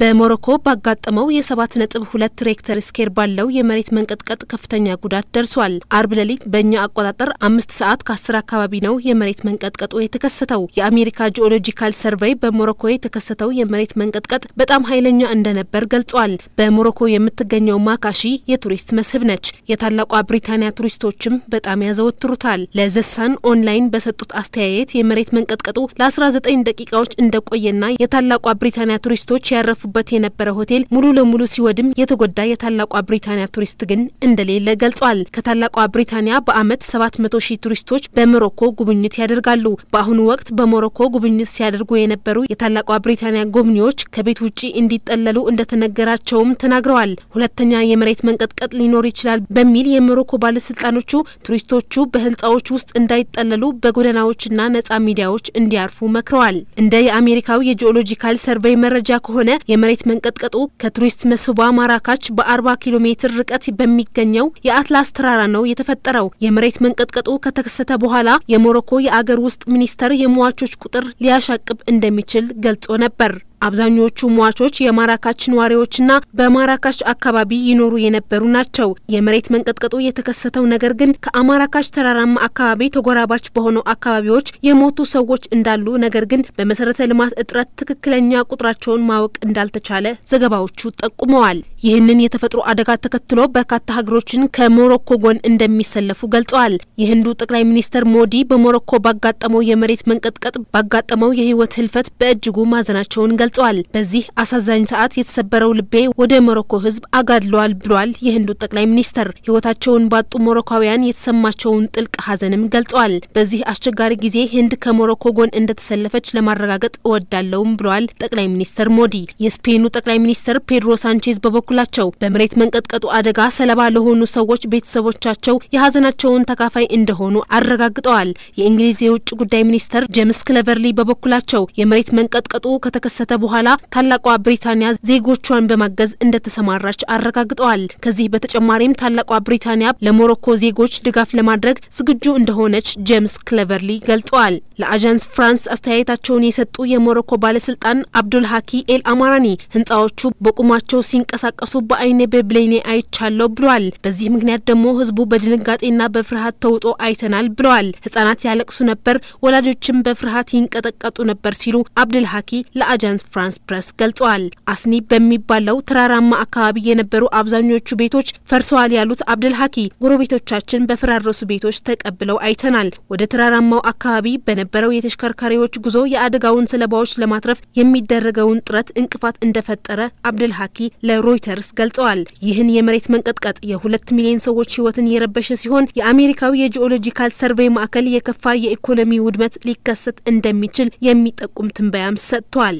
በሞሮኮ ባጋጠመው የሰባት ነጥብ ሁለት ሬክተር ስኬር ባለው የመሬት መንቀጥቀጥ ከፍተኛ ጉዳት ደርሷል። አርብ ሌሊት በእኛ አቆጣጠር አምስት ሰዓት ከአስር አካባቢ ነው የመሬት መንቀጥቀጡ የተከሰተው። የአሜሪካ ጂኦሎጂካል ሰርቬይ በሞሮኮ የተከሰተው የመሬት መንቀጥቀጥ በጣም ኃይለኛ እንደነበር ገልጿል። በሞሮኮ የምትገኘው ማካሺ የቱሪስት መስህብ ነች። የታላቋ ብሪታንያ ቱሪስቶችም በጣም ያዘወትሩታል። ለዘሳን ኦንላይን በሰጡት አስተያየት የመሬት መንቀጥቀጡ ለ19 ደቂቃዎች እንደቆየና የታላቋ ብሪታንያ ቱሪስቶች ያረፉ ሲያርፉበት የነበረ ሆቴል ሙሉ ለሙሉ ሲወድም የተጎዳ የታላቋ ብሪታንያ ቱሪስት ግን እንደሌለ ገልጿል። ከታላቋ ብሪታንያ በአመት 700 ሺህ ቱሪስቶች በሞሮኮ ጉብኝት ያደርጋሉ። በአሁኑ ወቅት በሞሮኮ ጉብኝት ሲያደርጉ የነበሩ የታላቋ ብሪታንያ ጎብኚዎች ከቤት ውጭ እንዲጠለሉ እንደተነገራቸውም ተናግረዋል። ሁለተኛ የመሬት መንቀጥቀጥ ሊኖር ይችላል በሚል የሞሮኮ ባለስልጣኖቹ ቱሪስቶቹ በህንፃዎች ውስጥ እንዳይጠለሉ በጎዳናዎችና ነጻ ሚዲያዎች እንዲያርፉ መክረዋል። እንደ የአሜሪካው የጂኦሎጂካል ሰርቬይ መረጃ ከሆነ የመሬት መንቀጥቀጡ ከቱሪስት መስህቧ ማራካች በ40 ኪሎ ሜትር ርቀት በሚገኘው የአትላስ ተራራ ነው የተፈጠረው። የመሬት መንቀጥቀጡ ከተከሰተ በኋላ የሞሮኮ የአገር ውስጥ ሚኒስተር የሟቾች ቁጥር ሊያሻቅብ እንደሚችል ገልጾ ነበር። አብዛኞቹ ሟቾች የማራካች ነዋሪዎችና በማራካች አካባቢ ይኖሩ የነበሩ ናቸው። የመሬት መንቀጥቀጡ የተከሰተው ነገር ግን ከአማራካች ተራራማ አካባቢ ተጎራባች በሆነው አካባቢዎች የሞቱ ሰዎች እንዳሉ ነገር ግን በመሰረተ ልማት እጥረት ትክክለኛ ቁጥራቸውን ማወቅ እንዳልተቻለ ዘገባዎቹ ጠቁመዋል። ይህንን የተፈጥሮ አደጋ ተከትሎ በርካታ ሀገሮችን ከሞሮኮ ጎን እንደሚሰለፉ ገልጸዋል። የህንዱ ጠቅላይ ሚኒስትር ሞዲ በሞሮኮ ባጋጠመው የመሬት መንቀጥቀጥ ባጋጠመው የህይወት ህልፈት በእጅጉ ማዘናቸውን ገልጸዋል። ገልጿል። በዚህ አሳዛኝ ሰዓት የተሰበረው ልቤ ወደ ሞሮኮ ህዝብ አጋድሏል ብሏል የህንዱ ጠቅላይ ሚኒስትር ህይወታቸውን ባጡ ሞሮካውያን የተሰማቸውን ጥልቅ ሀዘንም ገልጸዋል። በዚህ አስቸጋሪ ጊዜ ህንድ ከሞሮኮ ጎን እንደተሰለፈች ለማረጋገጥ እወዳለሁም ብለዋል ጠቅላይ ሚኒስትር ሞዲ። የስፔኑ ጠቅላይ ሚኒስትር ፔድሮ ሳንቼዝ በበኩላቸው በመሬት መንቀጥቀጡ አደጋ ሰለባ ለሆኑ ሰዎች ቤተሰቦቻቸው የሀዘናቸውን ተካፋይ እንደሆኑ አረጋግጠዋል። የእንግሊዝ የውጭ ጉዳይ ሚኒስትር ጄምስ ክለቨርሊ በበኩላቸው የመሬት መንቀጥቀጡ ከተከሰተ በኋላ ታላቋ ብሪታንያ ዜጎቿን በማገዝ እንደተሰማራች አረጋግጠዋል። ከዚህ በተጨማሪም ታላቋ ብሪታንያ ለሞሮኮ ዜጎች ድጋፍ ለማድረግ ዝግጁ እንደሆነች ጄምስ ክለቨርሊ ገልጠዋል። ለአዣንስ ፍራንስ አስተያየታቸውን የሰጡ የሞሮኮ ባለስልጣን አብዱል ሀኪ ኤል አማራኒ ህንጻዎቹ በቁማቸው ሲንቀሳቀሱ በአይኔ በብሌኔ አይቻለው ብለዋል። በዚህ ምክንያት ደግሞ ህዝቡ በድንጋጤና በፍርሃት ተውጦ አይተናል ብለዋል። ህጻናት ያለቅሱ ነበር፣ ወላጆችም በፍርሃት ይንቀጠቀጡ ነበር ሲሉ አብዱል ሀኪ ለአጃንስ ፍራንስ ፕረስ ገልጸዋል። አስኒ በሚባለው ተራራማ አካባቢ የነበሩ አብዛኞቹ ቤቶች ፈርሰዋል ያሉት አብደል ሀኪ ጎረቤቶቻችን በፈራረሱ ቤቶች ተቀብለው አይተናል። ወደ ተራራማው አካባቢ በነበረው የተሽከርካሪዎች ጉዞ የአደጋውን ሰለባዎች ለማትረፍ የሚደረገውን ጥረት እንቅፋት እንደፈጠረ አብደል ሀኪ ለሮይተርስ ገልጸዋል። ይህን የመሬት መንቀጥቀጥ የሁለት ሚሊዮን ሰዎች ህይወትን የረበሸ ሲሆን የአሜሪካው የጂኦሎጂካል ሰርቬይ ማዕከል የከፋ የኢኮኖሚ ውድመት ሊከሰት እንደሚችል የሚጠቁም ትንበያም ሰጥቷል።